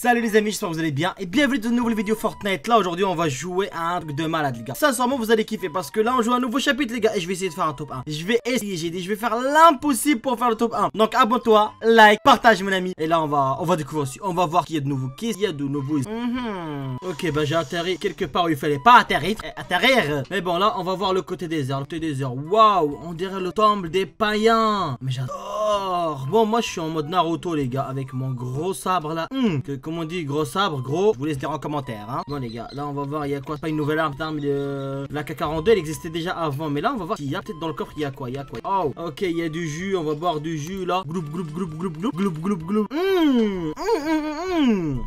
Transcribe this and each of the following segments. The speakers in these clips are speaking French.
Salut les amis, j'espère que vous allez bien et bienvenue dans une nouvelle vidéo Fortnite Là aujourd'hui on va jouer à un truc de malade les gars Sincèrement vous allez kiffer parce que là on joue un nouveau chapitre les gars Et je vais essayer de faire un top 1 Je vais essayer, j'ai dit je vais faire l'impossible pour faire le top 1 Donc abonne-toi, like, partage mon ami Et là on va on va découvrir aussi, on va voir qu'il y a de nouveaux Qu'est-ce qu'il y a de nouveaux. Mhm. Ok bah j'ai atterri quelque part où il fallait pas atterrir eh, Atterrir Mais bon là on va voir le côté désert, le côté heures. Waouh, on dirait le temple des païens Mais j'adore bon, moi je suis en mode Naruto, les gars, avec mon gros sabre là. Hum, que, comme on dit, gros sabre, gros. Je vous laisse dire en commentaire, hein. Bon, les gars, là on va voir, il y a quoi C'est pas une nouvelle arme, mais de la K42, elle existait déjà avant. Mais là, on va voir qu'il y a peut-être dans le coffre, il y a quoi Il y a quoi Oh, ok, il y a du jus, on va boire du jus là. Gloup, gloup, gloup, gloup, gloup, gloup, gloup, Hum, hum, hum, hum.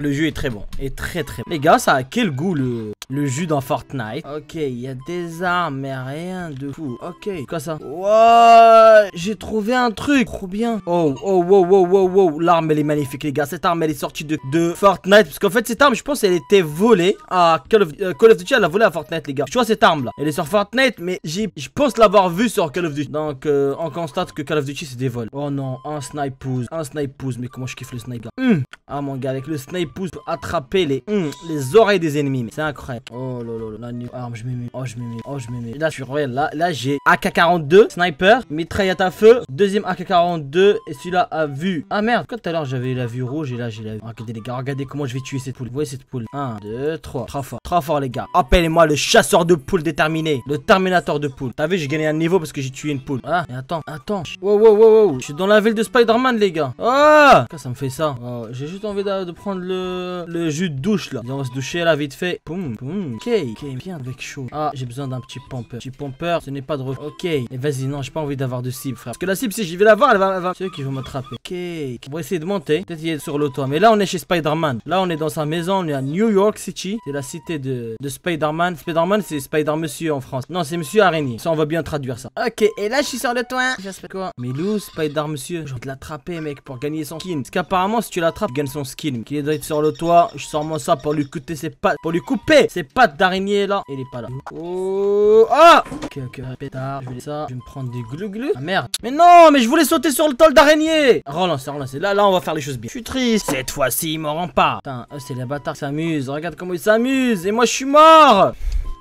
Le jeu est très bon. Et très très bon. Les gars, ça a quel goût le, le jus dans Fortnite. Ok, il y a des armes, mais rien de fou. Ok, quoi ça Wow, j'ai trouvé un truc. Trop bien. Oh, oh, wow, wow, wow, wow. L'arme, elle est magnifique, les gars. Cette arme, elle est sortie de, de Fortnite. Parce qu'en fait, cette arme, je pense, elle était volée à Call of, euh, Call of Duty. Elle a volé à Fortnite, les gars. Je vois cette arme-là Elle est sur Fortnite, mais je pense l'avoir vue sur Call of Duty. Donc, euh, on constate que Call of Duty, c'est des vols. Oh non, un snipe pouce. Un snipe pouce. Mais comment je kiffe le snipe, hmm. Ah, mon gars, avec le snipe pouces pour attraper les, hum, les oreilles des ennemis. C'est incroyable. Oh là là ah, je Oh, je oh, Là, je suis royal. Là, j'ai AK-42, sniper, mitraillette à feu, deuxième AK-42 et celui-là a vu Ah merde, quand tout à l'heure j'avais la vue rouge et là j'ai la vue. Regardez les gars, regardez comment je vais tuer cette poule. Vous voyez cette poule 1, 2, 3. Trois fois. Trop fort les gars. Appelez-moi le chasseur de poules déterminé. Le terminator de poules. T'as vu, j'ai gagné un niveau parce que j'ai tué une poule. Ah Et attends, attends. Wow, wow, wow, wow. Je suis dans la ville de Spider-Man les gars. Ah oh ça me fait ça oh, J'ai juste envie de, prendre le, le jus de douche là. on va se doucher là vite fait. Poum, poum. Ok, ok, bien avec chaud. Ah, j'ai besoin d'un petit pompeur. Petit pompeur, ce n'est pas de Ok. Et vas-y, non, j'ai pas envie d'avoir de cible, frère. Parce que la cible, si je vais la voir, elle va, va... C'est eux qui vont m'attraper. Ok. On va essayer de monter. Peut-être y est sur l'auto. Mais là, on est chez Spider-Man. Là, on est dans sa maison. On est à New York City. C'est la cité de, Spider-Man. Spider-Man, c'est Spider-Monsieur en France. Non, c'est Monsieur Araignée. Ça, on va bien traduire ça. Ok, et là, je suis sur le toit. J'espère quoi Mais Lou, Spider-Monsieur, je vais te l'attraper, mec, pour gagner son skin. Parce qu'apparemment, si tu l'attrapes, gagne son skin. Qu'il est droit sur le toit. Je sors moi ça pour lui couper ses pattes. Pour lui couper ses pattes d'araignée, là. Il est pas là. Oh, Ah Ok, ok, pétard. Je vais ça. Je vais me prendre du glu-glu. Ah, merde. Mais non, mais je voulais sauter sur le toit d'araignée. Relancez relance. Là, là, on va faire les choses bien. Je suis triste. Cette fois-ci, il m'en rend pas. Putain, euh, c'est les bâtards s'amusent. Regarde comment il s'amuse. Et moi, je suis mort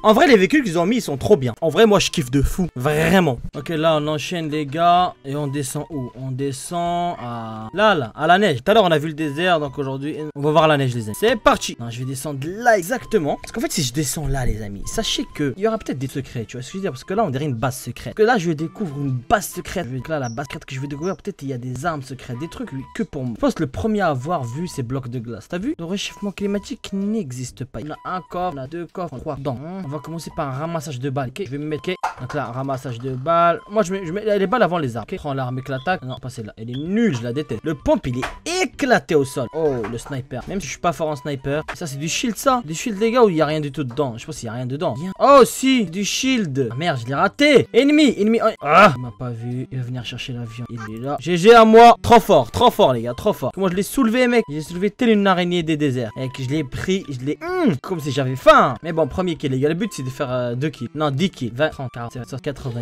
en vrai, les véhicules qu'ils ont mis, ils sont trop bien. En vrai, moi, je kiffe de fou. Vraiment. Ok, là, on enchaîne, les gars. Et on descend où On descend à... Là, là, à la neige. Tout à l'heure, on a vu le désert. Donc aujourd'hui, on va voir la neige, les amis. C'est parti. Non, je vais descendre là exactement. Parce qu'en fait, si je descends là, les amis, sachez que il y aura peut-être des secrets. Tu vois ce que je veux dire Parce que là, on dirait une base secrète. que là, je vais découvrir une base secrète. Là, la base secrète que je vais découvrir, peut-être il y a des armes secrètes, des trucs lui, que pour moi. Je pense que le premier à avoir vu ces blocs de glace. T'as vu Le réchauffement climatique n'existe pas. Il y a un coffre, on a deux coffres, trois va commencer par un ramassage de balles. Ok je vais me mettre. Donc là, ramassage de balles. Moi, je mets, je les balles avant les armes. Prends l'arme, l'attaque Non, pas celle-là. Elle est nulle, je la déteste. Le pompe, il est éclaté au sol. Oh, le sniper. Même si je suis pas fort en sniper. Ça, c'est du shield, ça. Du shield les gars, où il y a rien du tout dedans. Je pense qu'il y a rien dedans. Oh, si, du shield. Ah, merde, je l'ai raté. Ennemi, ennemi. Oh, ah, il m'a pas vu. Il va venir chercher l'avion. Il est là. GG à moi. Trop fort, trop fort, les gars, trop fort. Comment je l'ai soulevé, mec. J'ai soulevé telle une araignée des déserts. Et que je l'ai pris, je l'ai. Hmm, comme si j'avais faim. Mais bon, premier kill, les gars. Le but, c'est de faire euh, kills. Non, 10 kills. 20, 30,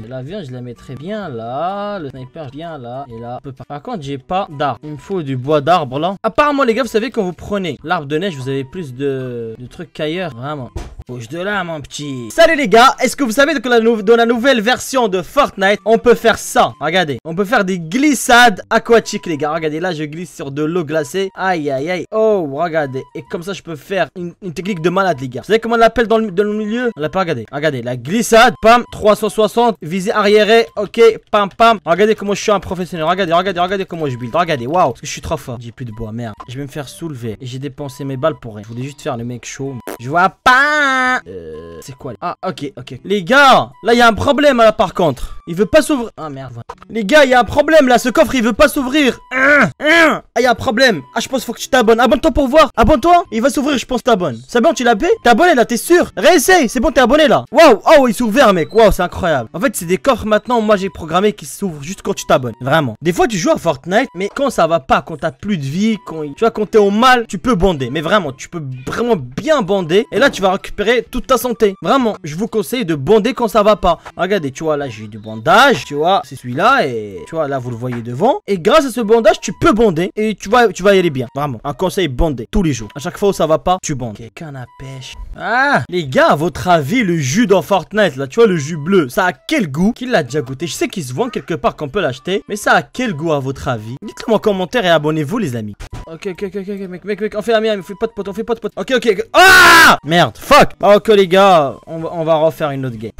la viande je la mettrais bien là. Le sniper, bien là. Et là, pas Par contre, j'ai pas d'arbre. Il me faut du bois d'arbre là. Apparemment, les gars, vous savez, quand vous prenez l'arbre de neige, vous avez plus de trucs qu'ailleurs. Vraiment. Bouge de là, mon petit. Salut les gars, est-ce que vous savez que dans la nouvelle version de Fortnite, on peut faire ça Regardez, on peut faire des glissades aquatiques, les gars. Regardez, là, je glisse sur de l'eau glacée. Aïe, aïe, aïe. Oh, regardez. Et comme ça, je peux faire une, technique de malade, les gars. Vous savez comment on l'appelle dans, le, milieu On pas regardez. Regardez, la glissade, pam, 360, visée arrière. ok, pam, pam. Regardez comment je suis un professionnel. Regardez, regardez, regardez comment je build. Regardez, waouh, parce que je suis trop fort. J'ai plus de bois, merde. Je vais me faire soulever. J'ai dépensé mes balles pour rien. Je voulais juste faire le mec chaud. Je vois pas euh, c'est quoi Ah, ok, ok. Les gars, là, il y a un problème, là, par contre. Il veut pas s'ouvrir. Ah, merde. Les gars, il y a un problème, là. Ce coffre, il veut pas s'ouvrir. Hein, hein. Ah, il y a un problème. Ah, je pense faut que tu t'abonnes. Abonne-toi pour voir. Abonne-toi. Il va s'ouvrir, je pense, t'abonnes. C'est bon, tu l'as payé T'es abonné, là, t'es sûr Réessaye, c'est bon, t'es abonné, là. Waouh, oh, il s'ouvre ouvert, mec. Waouh, c'est incroyable. En fait, c'est des coffres maintenant, moi, j'ai programmé qui s'ouvrent juste quand tu t'abonnes. Vraiment. Des fois, tu joues à Fortnite, mais quand ça va pas, quand t'as plus de vie, quand tu vois, quand t'es au mal, tu peux bander. Mais vraiment, tu peux vraiment bien bander. Et là, tu vas récupérer toute ta santé. Vraiment, je vous conseille de bonder quand ça va pas. Regardez, tu vois, là j'ai du bandage, tu vois, c'est celui-là et tu vois, là vous le voyez devant. Et grâce à ce bandage, tu peux bonder et tu vas, tu vas y aller bien. Vraiment, un conseil bondé. tous les jours. À chaque fois où ça va pas, tu bondes Quelqu'un a pêche. Ah, les gars, à votre avis, le jus dans Fortnite, là, tu vois, le jus bleu, ça a quel goût Qui l'a déjà goûté Je sais qu'il se vend quelque part qu'on peut l'acheter, mais ça a quel goût à votre avis Dites-le en commentaire et abonnez-vous, les amis. Ok, ok, ok, ok, mec, mec, mec, on fait la mienne, on fait pas de pote, on fait pas de pote. ok, ok. Ah Merde, fuck bah, ok les gars, on va, refaire une autre game.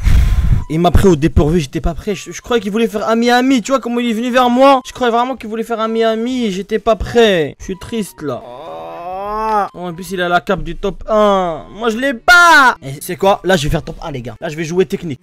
Il m'a pris au dépourvu, j'étais pas prêt. Je, croyais qu'il voulait faire un Miami, tu vois comment il est venu vers moi. Je croyais vraiment qu'il voulait faire un Miami, j'étais pas prêt. Je suis triste là. Oh oh, En plus il a la cape du top 1 Moi je l'ai pas Et c'est quoi Là je vais faire top 1 les gars Là je vais jouer technique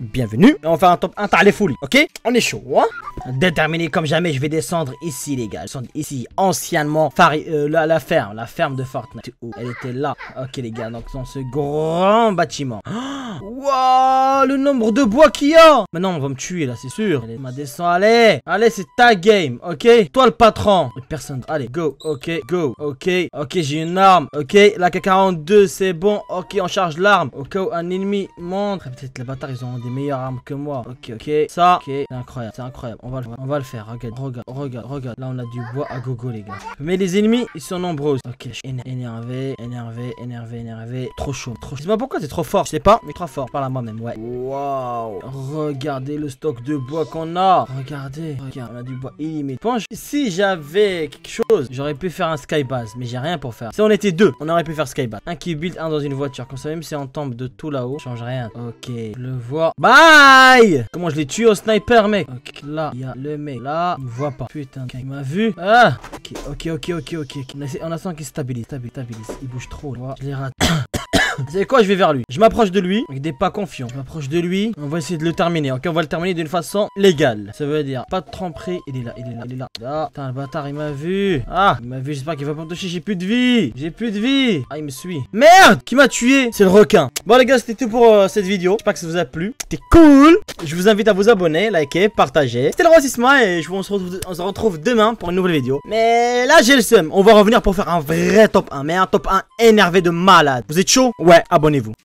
Bienvenue Et on va faire un top 1 t'as les foules Ok On est chaud hein Déterminé comme jamais je vais descendre ici les gars Descendre ici Anciennement euh, la, ferme La ferme de Fortnite Elle était là Ok les gars donc dans ce grand bâtiment oh, Waouh Le nombre de bois qu'il y a Maintenant on va me tuer là c'est sûr Allez ma descend allez Allez c'est ta game ok Toi le patron Personne allez go ok go ok Ok, j'ai une arme. Ok, la K42, c'est bon. Ok, on charge l'arme. Au cas où un ennemi montre. Peut-être les bâtards, ils ont des meilleures armes que moi. Ok, ok. Ça, ok. C'est incroyable, c'est incroyable. On va, on va le faire. Regarde, regarde, regarde, regarde. Là, on a du bois à gogo, les gars. Mais les ennemis, ils sont nombreux. Ok, je suis énervé, énervé, énervé, énervé. Trop chaud, trop chaud. Je sais pas pourquoi c'est trop fort. Je sais pas, mais trop fort. par à moi-même, ouais. Waouh. Regardez le stock de bois qu'on a. Regardez. Regarde, on a du bois illimité. si j'avais quelque chose, j'aurais pu faire un skybase. Mais j'ai rien pour faire. Si on était deux, on aurait pu faire Skybat. Un qui build, un dans une voiture. Comme ça, même si on tombe de tout là-haut, change rien. Ok, je le vois. Bye Comment je l'ai tué au sniper, mec Ok, là, il y a le mec. Là, il me voit pas. Putain, il m'a vu. Ah Ok, ok, ok, ok, ok. On a, on a qui stabilise, stabilise, stabilise. Il bouge trop. Je l'ai raté. Vous savez quoi Je vais vers lui. Je m'approche de lui avec des pas confiants. Je m'approche de lui. On va essayer de le terminer. Ok, on va le terminer d'une façon légale. Ça veut dire pas de tremper. Il est là, il est là, il est là. Ah, putain, le bâtard, il m'a vu. Ah, il m'a vu. J'espère qu'il va pas me toucher. J'ai plus de vie. J'ai plus de vie. Ah, il me suit. Merde Qui m'a tué C'est le requin. Bon, les gars, c'était tout pour euh, cette vidéo. J'espère que ça vous a plu. C'était cool. Je vous invite à vous abonner, liker, partager. C'était le Roi Sisma et je vous, on, se retrouve, demain pour une nouvelle vidéo. Mais là, j'ai le seum. On va revenir pour faire un vrai top 1. Mais un top 1 énervé de malade. Vous êtes chaud ouais, abonnez-vous.